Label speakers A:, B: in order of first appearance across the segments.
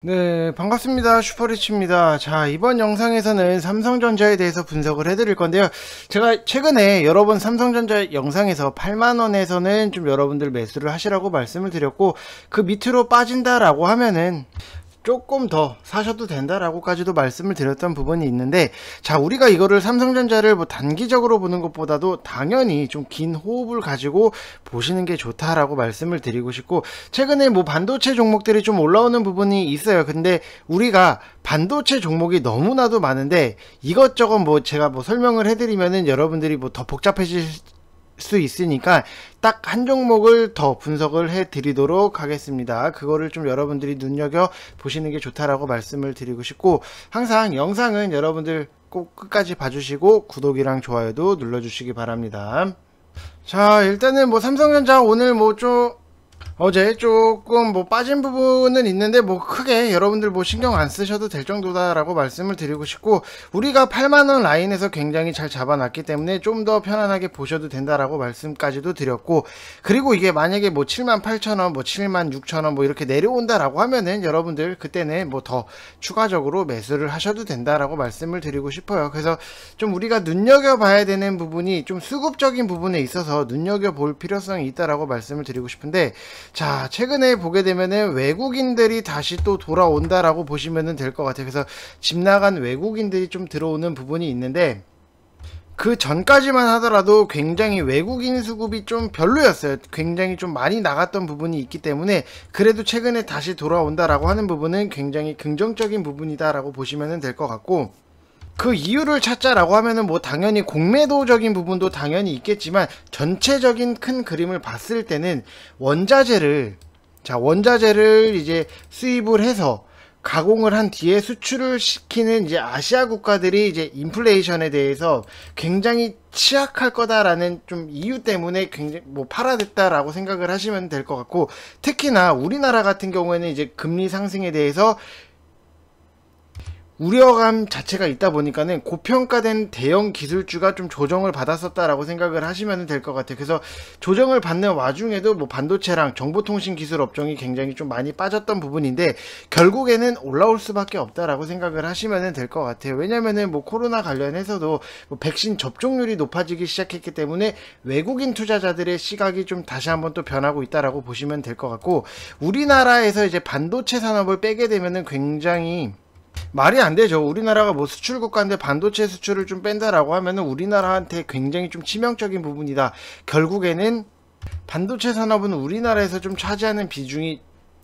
A: 네 반갑습니다 슈퍼리치입니다 자 이번 영상에서는 삼성전자에 대해서 분석을 해드릴 건데요 제가 최근에 여러 번 삼성전자 영상에서 8만원에서는 좀 여러분들 매수를 하시라고 말씀을 드렸고 그 밑으로 빠진다 라고 하면은 조금 더 사셔도 된다라고까지도 말씀을 드렸던 부분이 있는데 자 우리가 이거를 삼성전자를 뭐 단기적으로 보는 것보다도 당연히 좀 긴 호흡을 가지고 보시는 게 좋다라고 말씀을 드리고 싶고 최근에 뭐 반도체 종목들이 좀 올라오는 부분이 있어요 근데 우리가 반도체 종목이 너무나도 많은데 이것저것 뭐 제가 뭐 설명을 해드리면은 여러분들이 뭐 더 복잡해질 수 있으니까 딱 한 종목을 더 분석을 해 드리도록 하겠습니다. 그거를 좀 여러분들이 눈여겨 보시는 게 좋다라고 말씀을 드리고 싶고 항상 영상은 여러분들 꼭 끝까지 봐주시고 구독이랑 좋아요도 눌러주시기 바랍니다. 자 일단은 뭐 삼성전자 오늘 뭐좀 어제 조금 뭐 빠진 부분은 있는데 뭐 크게 여러분들 뭐 신경 안 쓰셔도 될 정도다라고 말씀을 드리고 싶고 우리가 8만원 라인에서 굉장히 잘 잡아놨기 때문에 좀 더 편안하게 보셔도 된다라고 말씀까지도 드렸고 그리고 이게 만약에 뭐 7만 8천원 뭐 7만 6천원 뭐 이렇게 내려온다라고 하면은 여러분들 그때는 뭐 더 추가적으로 매수를 하셔도 된다라고 말씀을 드리고 싶어요 그래서 좀 우리가 눈여겨봐야 되는 부분이 좀 수급적인 부분에 있어서 눈여겨볼 필요성이 있다라고 말씀을 드리고 싶은데 자 최근에 보게 되면은 외국인들이 다시 또 돌아온다라고 보시면 될 것 같아요 그래서 집 나간 외국인들이 좀 들어오는 부분이 있는데 그 전까지만 하더라도 굉장히 외국인 수급이 좀 별로였어요. 굉장히 좀 많이 나갔던 부분이 있기 때문에 그래도 최근에 다시 돌아온다라고 하는 부분은 굉장히 긍정적인 부분이다라고 보시면 될 것 같고 그 이유를 찾자라고 하면은 뭐 당연히 공매도적인 부분도 당연히 있겠지만 전체적인 큰 그림을 봤을 때는 원자재를 자 원자재를 이제 수입을 해서 가공을 한 뒤에 수출을 시키는 이제 아시아 국가들이 이제 인플레이션에 대해서 굉장히 취약할 거다라는 좀 이유 때문에 굉장히 뭐 팔아댔다라고 생각을 하시면 될 것 같고 특히나 우리나라 같은 경우에는 이제 금리 상승에 대해서 우려감 자체가 있다 보니까는 고평가된 대형 기술주가 좀 조정을 받았었다라고 생각을 하시면 될 것 같아요. 그래서 조정을 받는 와중에도 뭐 반도체랑 정보통신 기술 업종이 굉장히 좀 많이 빠졌던 부분인데 결국에는 올라올 수밖에 없다라고 생각을 하시면 될 것 같아요. 왜냐면은 뭐 코로나 관련해서도 뭐 백신 접종률이 높아지기 시작했기 때문에 외국인 투자자들의 시각이 좀 다시 한번 또 변하고 있다라고 보시면 될 것 같고 우리나라에서 이제 반도체 산업을 빼게 되면은 굉장히 말이 안 되죠. 우리나라가 뭐 수출 국가인데 반도체 수출을 좀 뺀다라고 하면은 우리나라한테 굉장히 좀 치명적인 부분이다. 결국에는 반도체 산업은 우리나라에서 좀 차지하는 비중이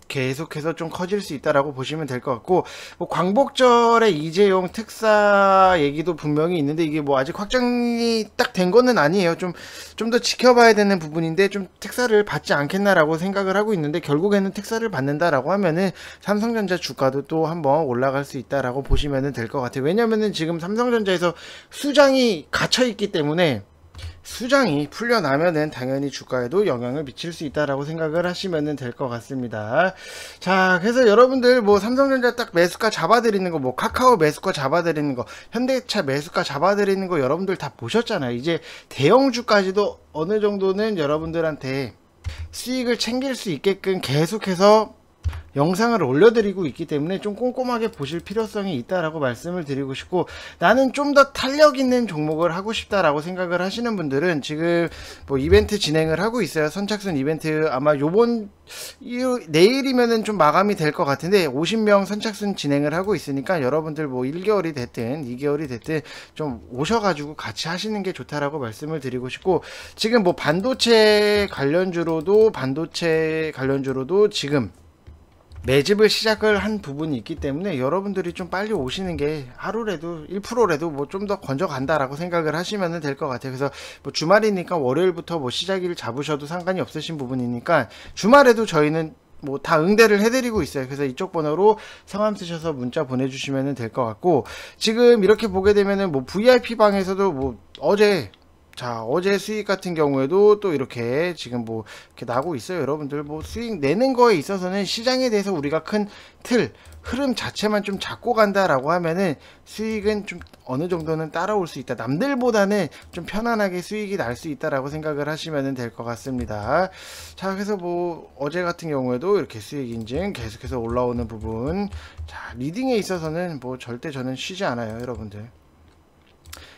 A: 계속해서 좀 커질 수 있다라고 보시면 될 것 같고 뭐 광복절에 이재용 특사 얘기도 분명히 있는데 이게 뭐 아직 확정이 딱 된 거는 아니에요. 좀 좀 더 지켜봐야 되는 부분인데 좀 특사를 받지 않겠나라고 생각을 하고 있는데 결국에는 특사를 받는다라고 하면은 삼성전자 주가도 또 한번 올라갈 수 있다라고 보시면 될 것 같아요. 왜냐면은 지금 삼성전자에서 수장이 갇혀 있기 때문에 수장이 풀려나면은 당연히 주가에도 영향을 미칠 수 있다라고 생각을 하시면 될 것 같습니다. 자, 그래서 여러분들 뭐 삼성전자 딱 매수가 잡아드리는 거, 뭐 카카오 매수가 잡아드리는 거, 현대차 매수가 잡아드리는 거 여러분들 다 보셨잖아요. 이제 대형주까지도 어느 정도는 여러분들한테 수익을 챙길 수 있게끔 계속해서 영상을 올려드리고 있기 때문에 좀 꼼꼼하게 보실 필요성이 있다라고 말씀을 드리고 싶고 나는 좀 더 탄력 있는 종목을 하고 싶다라고 생각을 하시는 분들은 지금 뭐 이벤트 진행을 하고 있어요 선착순 이벤트 아마 요번 내일이면은 좀 마감이 될 것 같은데 50명 선착순 진행을 하고 있으니까 여러분들 뭐 1개월이 됐든 2개월이 됐든 좀 오셔가지고 같이 하시는 게 좋다라고 말씀을 드리고 싶고 지금 뭐 반도체 관련주로도 반도체 관련주로도 지금 매집을 시작을 한 부분이 있기 때문에 여러분들이 좀 빨리 오시는 게 하루라도 1%라도 뭐 좀 더 건져간다라고 생각을 하시면 될 것 같아요. 그래서 뭐 주말이니까 월요일부터 뭐 시작일 잡으셔도 상관이 없으신 부분이니까 주말에도 저희는 뭐 다 응대를 해드리고 있어요. 그래서 이쪽 번호로 성함 쓰셔서 문자 보내주시면 될 것 같고 지금 이렇게 보게 되면은 뭐 VIP 방에서도 뭐 어제 자 어제 수익 같은 경우에도 또 이렇게 지금 뭐 이렇게 나고 있어요 여러분들 뭐 수익 내는 거에 있어서는 시장에 대해서 우리가 큰 틀 흐름 자체만 좀 잡고 간다라고 하면은 수익은 좀 어느 정도는 따라올 수 있다 남들보다는 좀 편안하게 수익이 날 수 있다라고 생각을 하시면 될 것 같습니다 자 그래서 뭐 어제 같은 경우에도 이렇게 수익 인증 계속해서 올라오는 부분 자 리딩에 있어서는 뭐 절대 저는 쉬지 않아요 여러분들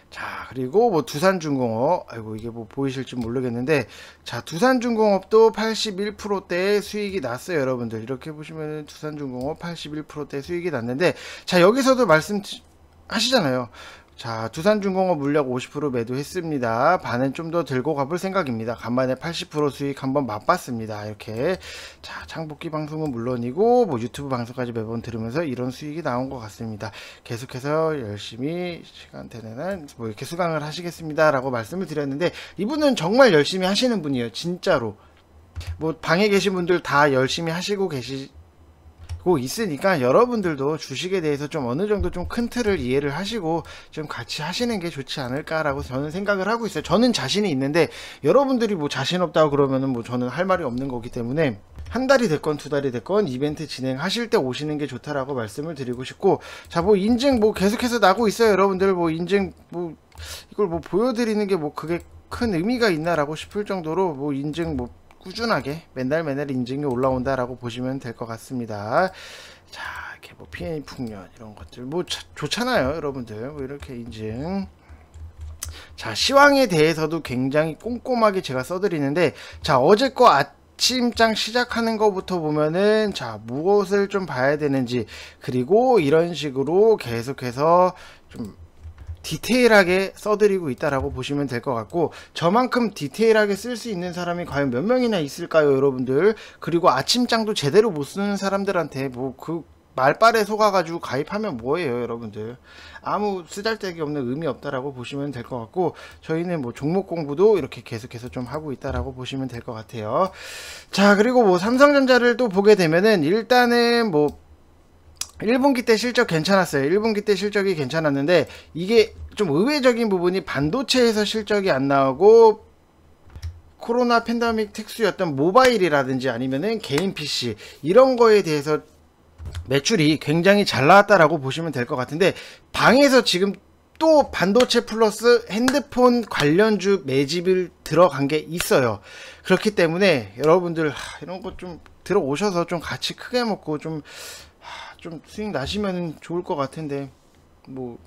A: 자 그리고 뭐 두산중공업 아이고 이게 뭐 보이실지 모르겠는데 자 두산중공업도 8 1대 수익이 났어요 여러분들 이렇게 보시면 두산중공업 81%대 수익이 났는데 자 여기서도 말씀 하시잖아요 자 두산중공업 물약 50% 매도했습니다. 반은 좀 더 들고 가볼 생각입니다. 간만에 80% 수익 한번 맛봤습니다. 이렇게 자 창복기 방송은 물론이고 뭐 유튜브 방송까지 매번 들으면서 이런 수익이 나온 것 같습니다. 계속해서 열심히 시간 되는 뭐 이렇게 수강을 하시겠습니다. 라고 말씀을 드렸는데 이분은 정말 열심히 하시는 분이에요. 진짜로 뭐 방에 계신 분들 다 열심히 하시고 계시 고 있으니까 여러분들도 주식에 대해서 좀 어느 정도 좀 큰 틀을 이해를 하시고 좀 같이 하시는 게 좋지 않을까라고 저는 생각을 하고 있어요. 저는 자신이 있는데 여러분들이 뭐 자신 없다고 그러면은 뭐 저는 할 말이 없는 거기 때문에 한 달이 됐건 두 달이 됐건 이벤트 진행하실 때 오시는 게 좋다라고 말씀을 드리고 싶고 자 뭐 인증 뭐 계속해서 나고 있어요 여러분들 뭐 인증 뭐 이걸 뭐 보여드리는 게 뭐 그게 큰 의미가 있나라고 싶을 정도로 뭐 인증 뭐 꾸준하게 맨날 맨날 인증이 올라온다라고 보시면 될 것 같습니다. 자, 이렇게 뭐 PN 풍년 이런 것들 뭐 자, 좋잖아요, 여러분들. 뭐 이렇게 인증. 자, 시황에 대해서도 굉장히 꼼꼼하게 제가 써드리는데, 자, 어제 거 아, 침장 시작하는 것부터 보면은 자 무엇을 좀 봐야 되는지 그리고 이런 식으로 계속해서 좀 디테일하게 써드리고 있다라고 보시면 될 것 같고 저만큼 디테일하게 쓸 수 있는 사람이 과연 몇 명이나 있을까요 여러분들 그리고 아침장도 제대로 못 쓰는 사람들한테 뭐 그 말빨에 속아가지고 가입하면 뭐예요 여러분들 아무 쓰잘데기 없는 의미 없다라고 보시면 될 것 같고 저희는 뭐 종목 공부도 이렇게 계속해서 좀 하고 있다라고 보시면 될 것 같아요 자 그리고 뭐 삼성전자를 또 보게 되면은 일단은 뭐 1분기 때 실적 괜찮았어요. 1분기 때 실적이 괜찮았는데 이게 좀 의외적인 부분이 반도체에서 실적이 안 나오고 코로나 팬데믹 특수였던 모바일이라든지 아니면은 개인 PC 이런 거에 대해서 매출이 굉장히 잘 나왔다라고 보시면 될 것 같은데 방에서 지금 또 반도체 플러스 핸드폰 관련주 매집을 들어간 게 있어요. 그렇기 때문에 여러분들 이런 거 좀 들어오셔서 좀 같이 크게 먹고 좀좀 수익 나시면 좋을 것 같은데 뭐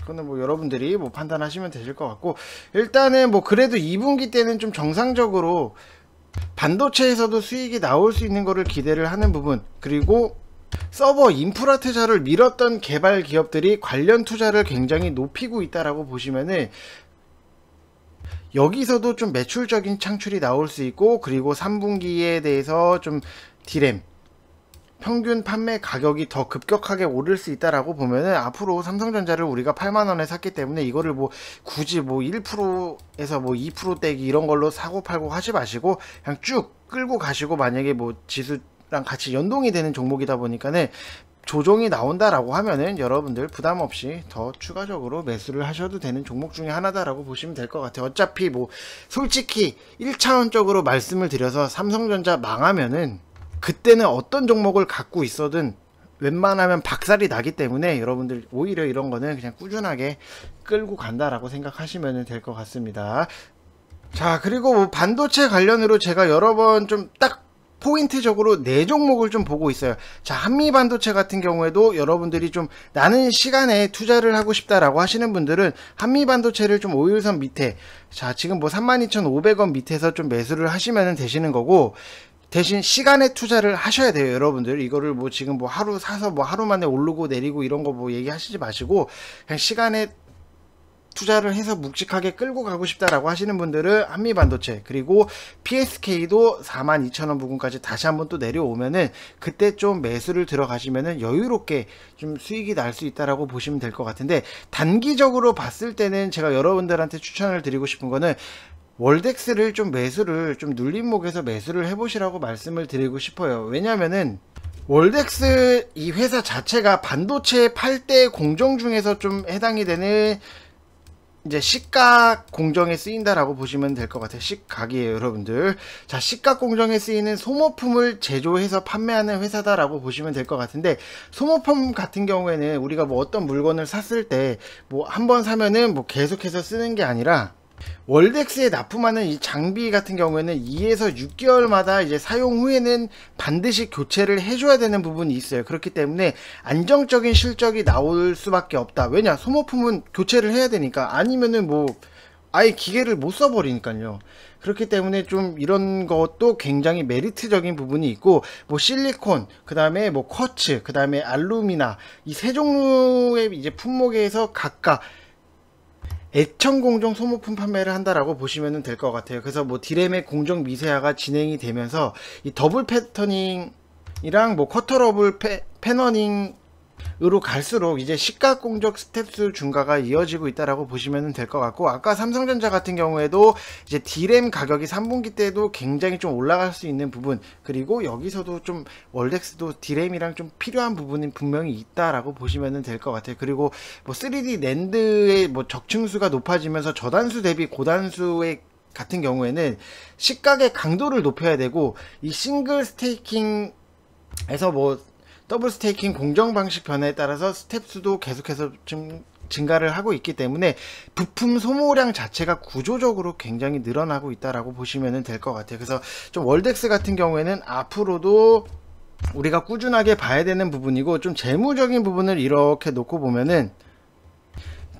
A: 그거는 뭐 여러분들이 뭐 판단하시면 되실 것 같고 일단은 뭐 그래도 2분기 때는 좀 정상적으로 반도체에서도 수익이 나올 수 있는 것을 기대를 하는 부분 그리고 서버 인프라 투자를 밀었던 개발 기업들이 관련 투자를 굉장히 높이고 있다라고 보시면은 여기서도 좀 매출적인 창출이 나올 수 있고 그리고 3분기에 대해서 좀 디램 평균 판매 가격이 더 급격하게 오를 수 있다라고 보면은 앞으로 삼성전자를 우리가 8만 원에 샀기 때문에 이거를 뭐 굳이 뭐 1%에서 뭐 2떼기 이런 걸로 사고 팔고 하지 마시고 그냥 쭉 끌고 가시고 만약에 뭐 지수랑 같이 연동이 되는 종목이다 보니까는 조정이 나온다라고 하면은 여러분들 부담 없이 더 추가적으로 매수를 하셔도 되는 종목 중에 하나다라고 보시면 될 것 같아요. 어차피 뭐 솔직히 1차원적으로 말씀을 드려서 삼성전자 망하면은 그때는 어떤 종목을 갖고 있어든 웬만하면 박살이 나기 때문에 여러분들 오히려 이런 거는 그냥 꾸준하게 끌고 간다라고 생각하시면 될 것 같습니다. 자 그리고 뭐 반도체 관련으로 제가 여러 번 좀 딱 포인트적으로 네 종목을 좀 보고 있어요. 자 한미 반도체 같은 경우에도 여러분들이 좀 나는 시간에 투자를 하고 싶다라고 하시는 분들은 한미 반도체를 좀 오일선 밑에 자 지금 뭐 32,500원 밑에서 좀 매수를 하시면 되시는 거고 대신 시간에 투자를 하셔야 돼요 여러분들 이거를 뭐 지금 뭐 하루 사서 뭐 하루 만에 오르고 내리고 이런 거 뭐 얘기하시지 마시고 그냥 시간에 투자를 해서 묵직하게 끌고 가고 싶다라고 하시는 분들은 한미반도체 그리고 PSK도 42,000원 부근까지 다시 한번 또 내려오면은 그때 좀 매수를 들어가시면은 여유롭게 좀 수익이 날 수 있다라고 보시면 될 것 같은데 단기적으로 봤을 때는 제가 여러분들한테 추천을 드리고 싶은 거는 월덱스를 좀 매수를 좀 눌림목에서 매수를 해보시라고 말씀을 드리고 싶어요. 왜냐면은 월덱스 이 회사 자체가 반도체 8대 공정 중에서 좀 해당이 되는 이제 시각 공정에 쓰인다라고 보시면 될 것 같아요. 시각이에요, 여러분들. 자, 시각 공정에 쓰이는 소모품을 제조해서 판매하는 회사다라고 보시면 될 것 같은데 소모품 같은 경우에는 우리가 뭐 어떤 물건을 샀을 때 뭐 한 번 사면은 뭐 계속해서 쓰는 게 아니라 월덱스에 납품하는 이 장비 같은 경우에는 2에서 6개월마다 이제 사용 후에는 반드시 교체를 해줘야 되는 부분이 있어요. 그렇기 때문에 안정적인 실적이 나올 수밖에 없다. 왜냐? 소모품은 교체를 해야 되니까. 아니면은 뭐, 아예 기계를 못 써버리니까요. 그렇기 때문에 좀 이런 것도 굉장히 메리트적인 부분이 있고 뭐 실리콘 그다음에 뭐 쿼츠 그다음에 알루미나 이 세 종류의 이제 품목에서 각각 애청 공정 소모품 판매를 한다라고 보시면 될 것 같아요. 그래서 뭐 디램의 공정 미세화가 진행이 되면서 이 더블 패터닝 이랑 뭐 쿼터러블 패너닝 으로 갈수록 이제 시가공적 스텝수 중가가 이어지고 있다라고 보시면 될 것 같고 아까 삼성전자 같은 경우에도 이제 디램 가격이 3분기 때도 굉장히 좀 올라갈 수 있는 부분 그리고 여기서도 좀 월덱스도 디램이랑 좀 필요한 부분이 분명히 있다라고 보시면 될 것 같아요. 그리고 뭐 3D 랜드의 뭐 적층수가 높아지면서 저단수 대비 고단수의 같은 경우에는 시각의 강도를 높여야 되고 이 싱글 스테이킹에서 뭐 더블 스테이킹 공정 방식 변화에 따라서 스텝 수도 계속해서 좀 증가를 하고 있기 때문에 부품 소모량 자체가 구조적으로 굉장히 늘어나고 있다라고 보시면 될 것 같아요. 그래서 좀 월덱스 같은 경우에는 앞으로도 우리가 꾸준하게 봐야 되는 부분이고 좀 재무적인 부분을 이렇게 놓고 보면은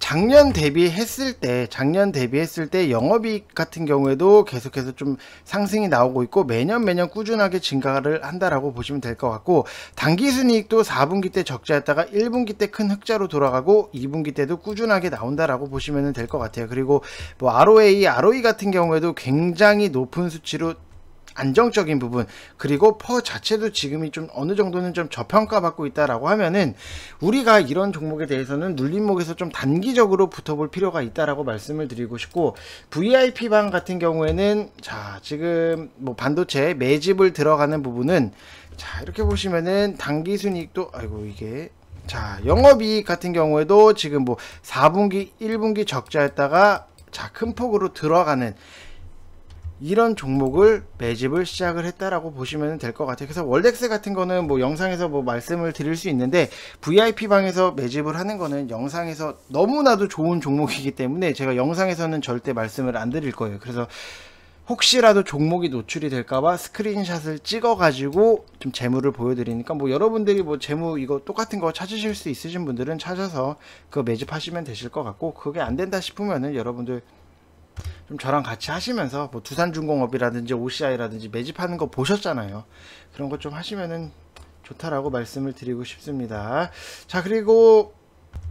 A: 작년 대비했을 때 작년 대비했을 때 영업이익 같은 경우에도 계속해서 좀 상승이 나오고 있고 매년 매년 꾸준하게 증가를 한다라고 보시면 될 것 같고 당기순이익도 4분기 때 적자였다가 1분기 때 큰 흑자로 돌아가고 2분기 때도 꾸준하게 나온다라고 보시면 될 것 같아요. 그리고 뭐 ROA, ROE 같은 경우에도 굉장히 높은 수치로 안정적인 부분 그리고 퍼 자체도 지금이 좀 어느 정도는 좀 저평가받고 있다라고 하면은 우리가 이런 종목에 대해서는 눌림목에서 좀 단기적으로 붙어볼 필요가 있다라고 말씀을 드리고 싶고 VIP 방 같은 경우에는 자 지금 뭐 반도체 매집을 들어가는 부분은 자 이렇게 보시면은 단기 순이익도 아이고 이게 자 영업이익 같은 경우에도 지금 뭐 4분기 1분기 적자였다가 자 큰 폭으로 들어가는 이런 종목을 매집을 시작을 했다라고 보시면 될 것 같아요. 그래서 월덱스 같은 거는 뭐 영상에서 뭐 말씀을 드릴 수 있는데 VIP 방에서 매집을 하는 거는 영상에서 너무나도 좋은 종목이기 때문에 제가 영상에서는 절대 말씀을 안 드릴 거예요. 그래서 혹시라도 종목이 노출이 될까봐 스크린샷을 찍어가지고 좀 재물을 보여드리니까 뭐 여러분들이 뭐 재무 이거 똑같은 거 찾으실 수 있으신 분들은 찾아서 그거 매집하시면 되실 것 같고 그게 안 된다 싶으면은 여러분들 좀 저랑 같이 하시면서 뭐 두산중공업이라든지 OCI라든지 매집하는 거 보셨잖아요. 그런 거 좀 하시면은 좋다라고 말씀을 드리고 싶습니다. 자 그리고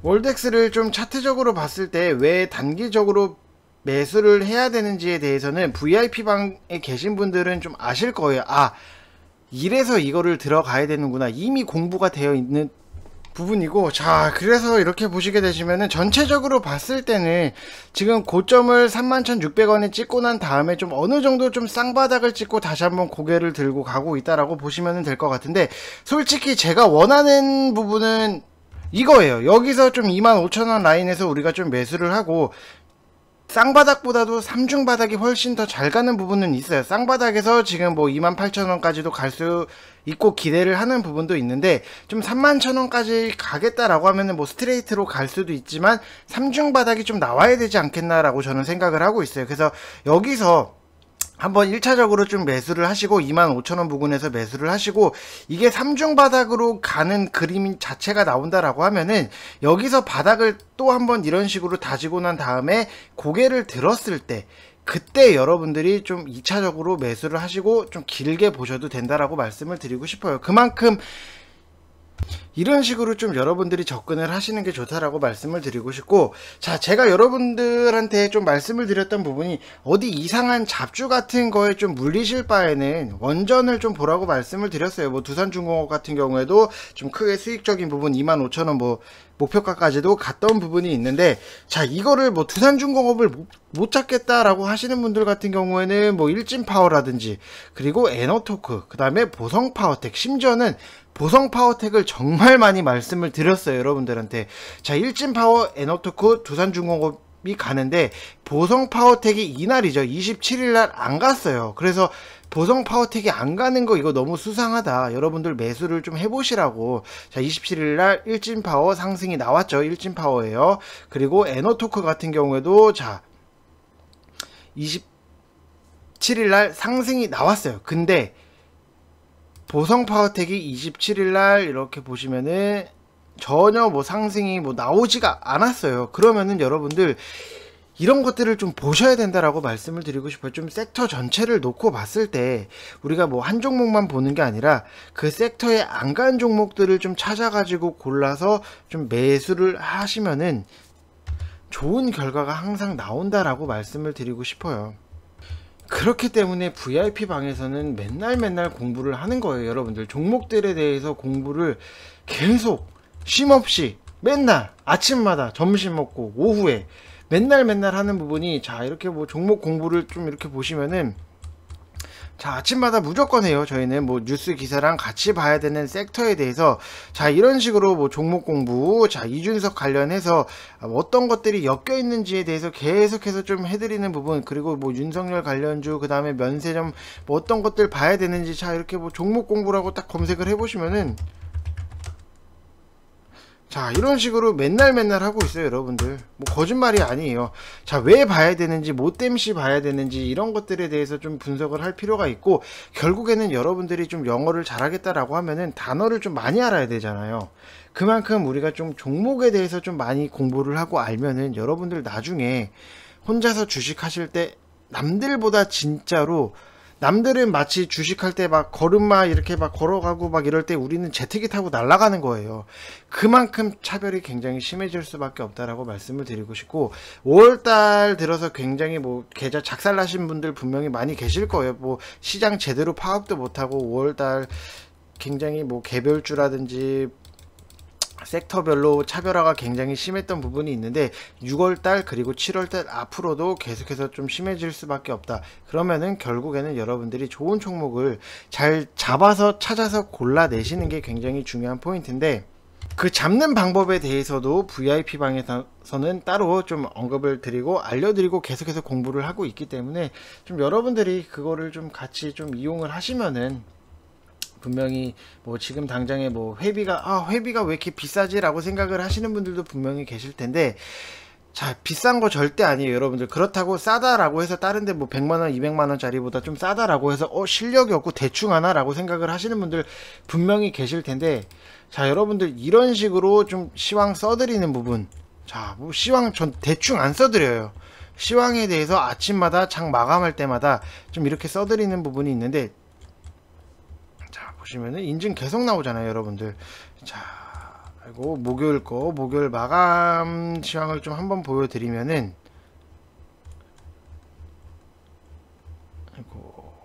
A: 월덱스를 좀 차트적으로 봤을 때 왜 단기적으로 매수를 해야 되는지에 대해서는 VIP방에 계신 분들은 좀 아실 거예요. 아 이래서 이거를 들어가야 되는구나. 이미 공부가 되어 있는 부분이고 자 그래서 이렇게 보시게 되시면은 전체적으로 봤을 때는 지금 고점을 31,600원에 찍고 난 다음에 좀 어느 정도 좀 쌍바닥을 찍고 다시 한번 고개를 들고 가고 있다라고 보시면 될 것 같은데 솔직히 제가 원하는 부분은 이거예요 여기서 좀 25,000원 라인에서 우리가 좀 매수를 하고 쌍바닥보다도 삼중바닥이 훨씬 더 잘 가는 부분은 있어요 쌍바닥에서 지금 뭐 28,000원까지도 갈수 있고 기대를 하는 부분도 있는데 좀 3만 0 원까지 가겠다라고 하면은 뭐 스트레이트로 갈 수도 있지만 3중 바닥이 좀 나와야 되지 않겠나라고 저는 생각을 하고 있어요. 그래서 여기서 한번 1차적으로 좀 매수를 하시고 25,000원 부근에서 매수를 하시고 이게 3중 바닥으로 가는 그림 자체가 나온다라고 하면은 여기서 바닥을 또 한번 이런 식으로 다지고 난 다음에 고개를 들었을 때 그때 여러분들이 좀 2차적으로 매수를 하시고 좀 길게 보셔도 된다라고 말씀을 드리고 싶어요. 그만큼 이런 식으로 좀 여러분들이 접근을 하시는 게 좋다라고 말씀을 드리고 싶고 자 제가 여러분들한테 좀 말씀을 드렸던 부분이 어디 이상한 잡주 같은 거에 좀 물리실 바에는 원전을 좀 보라고 말씀을 드렸어요 뭐 두산중공업 같은 경우에도 좀 크게 수익적인 부분 25,000원 뭐 목표가까지도 갔던 부분이 있는데 자 이거를 뭐 두산중공업을 못, 찾겠다라고 하시는 분들 같은 경우에는 뭐 일진파워라든지 그리고 에너토크 그 다음에 보성파워텍 심지어는 보성 파워텍을 정말 많이 말씀을 드렸어요 여러분들한테 자 일진 파워 에너토크 두산중공업 이 가는데 보성 파워텍이 이날이죠. 27일 날 안 갔어요. 그래서 보성 파워텍이 안 가는 거 이거 너무 수상하다. 여러분들 매수를 좀 해보시라고. 자, 27일 날 일진 파워 상승이 나왔죠. 일진 파워예요. 그리고 에너토크 같은 경우에도 자 27일 날 상승이 나왔어요. 근데 보성 파워텍이 27일 날 이렇게 보시면은 전혀 뭐 상승이 뭐 나오지가 않았어요. 그러면은 여러분들 이런 것들을 좀 보셔야 된다라고 말씀을 드리고 싶어요. 좀 섹터 전체를 놓고 봤을 때 우리가 뭐 한 종목만 보는 게 아니라 그 섹터에 안 간 종목들을 좀 찾아가지고 골라서 좀 매수를 하시면은 좋은 결과가 항상 나온다라고 말씀을 드리고 싶어요. 그렇기 때문에 VIP 방에서는 맨날 맨날 공부를 하는 거예요, 여러분들. 종목들에 대해서 공부를 계속 쉼없이 맨날 아침마다 점심 먹고 오후에 맨날 맨날 하는 부분이 자 이렇게 뭐 종목 공부를 좀 이렇게 보시면은 자 아침마다 무조건 해요 저희는 뭐 뉴스 기사랑 같이 봐야 되는 섹터에 대해서 자 이런 식으로 뭐 종목 공부 자 이준석 관련해서 어떤 것들이 엮여 있는지에 대해서 계속해서 좀 해드리는 부분 그리고 뭐 윤석열 관련주 그 다음에 면세점 뭐 어떤 것들 봐야 되는지 자 이렇게 뭐 종목 공부라고 딱 검색을 해보시면은 자 이런 식으로 맨날 맨날 하고 있어요 여러분들 뭐 거짓말이 아니에요 자왜 봐야 되는지 뭐땜시 봐야 되는지 이런 것들에 대해서 좀 분석을 할 필요가 있고 결국에는 여러분들이 좀 영어를 잘하겠다라고 하면은 단어를 좀 많이 알아야 되잖아요 그만큼 우리가 좀 종목에 대해서 좀 많이 공부를 하고 알면은 여러분들 나중에 혼자서 주식하실 때 남들보다 진짜로 남들은 마치 주식할 때 막 걸음마 이렇게 막 걸어가고 막 이럴 때 우리는 재택이 타고 날아가는 거예요. 그만큼 차별이 굉장히 심해질 수밖에 없다라고 말씀을 드리고 싶고 5월달 들어서 굉장히 뭐 계좌 작살나신 분들 분명히 많이 계실 거예요. 뭐 시장 제대로 파악도 못하고 5월달 굉장히 뭐 개별주라든지 섹터별로 차별화가 굉장히 심했던 부분이 있는데 6월달 그리고 7월달 앞으로도 계속해서 좀 심해질 수밖에 없다 그러면은 결국에는 여러분들이 좋은 종목을 잘 잡아서 찾아서 골라내시는 게 굉장히 중요한 포인트인데 그 잡는 방법에 대해서도 VIP방에서는 따로 좀 언급을 드리고 알려드리고 계속해서 공부를 하고 있기 때문에 좀 여러분들이 그거를 좀 같이 좀 이용을 하시면은 분명히 뭐 지금 당장에 뭐 회비가 아 회비가 왜 이렇게 비싸지라고 생각을 하시는 분들도 분명히 계실 텐데 자 비싼 거 절대 아니에요 여러분들 그렇다고 싸다라고 해서 다른데 뭐 100만원 200만원 짜리보다 좀 싸다라고 해서 어 실력이 없고 대충 하나 라고 생각을 하시는 분들 분명히 계실 텐데 자 여러분들 이런 식으로 좀 시황 써드리는 부분 자 뭐 시황 전 대충 안 써드려요 시황에 대해서 아침마다 장 마감할 때마다 좀 이렇게 써드리는 부분이 있는데 보시면은 인증 계속 나오잖아요 여러분들 자 그리고 목요일 거 목요일 마감 시황을 좀 한번 보여드리면은 그리고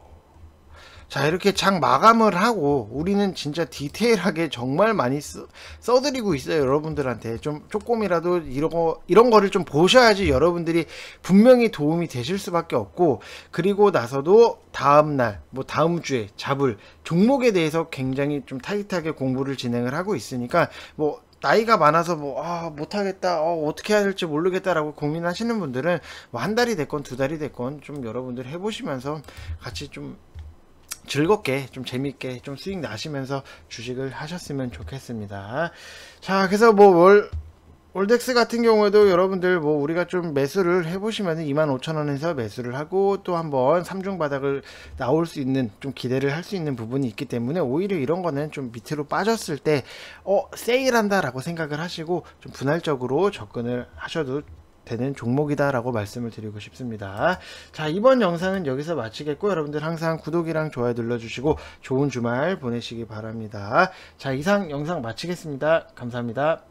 A: 자 이렇게 장 마감을 하고 우리는 진짜 디테일하게 정말 많이 써, 써드리고 있어요 여러분들한테 좀 조금이라도 이런 거 이런 거를 좀 보셔야지 여러분들이 분명히 도움이 되실 수밖에 없고 그리고 나서도 다음 날뭐 다음 주에 잡을 종목에 대해서 굉장히 좀 타이트하게 공부를 진행을 하고 있으니까 뭐 나이가 많아서 뭐, 아, 못하겠다, 어, 어떻게 해야 될지 모르겠다라고 고민하시는 분들은 뭐 한 달이 됐건 두 달이 됐건 좀 여러분들 해보시면서 같이 좀 즐겁게 좀 재밌게 좀 수익 나시면서 주식을 하셨으면 좋겠습니다. 자, 그래서 뭐 월, 올덱스 같은 경우에도 여러분들 뭐 우리가 좀 매수를 해보시면 25,000원에서 매수를 하고 또 한번 3중 바닥을 나올 수 있는 좀 기대를 할 수 있는 부분이 있기 때문에 오히려 이런 거는 좀 밑으로 빠졌을 때어 세일한다 라고 생각을 하시고 좀 분할적으로 접근을 하셔도 되는 종목이다라고 말씀을 드리고 싶습니다. 자, 이번 영상은 여기서 마치겠고 여러분들 항상 구독이랑 좋아요 눌러주시고 좋은 주말 보내시기 바랍니다. 자, 이상 영상 마치겠습니다. 감사합니다.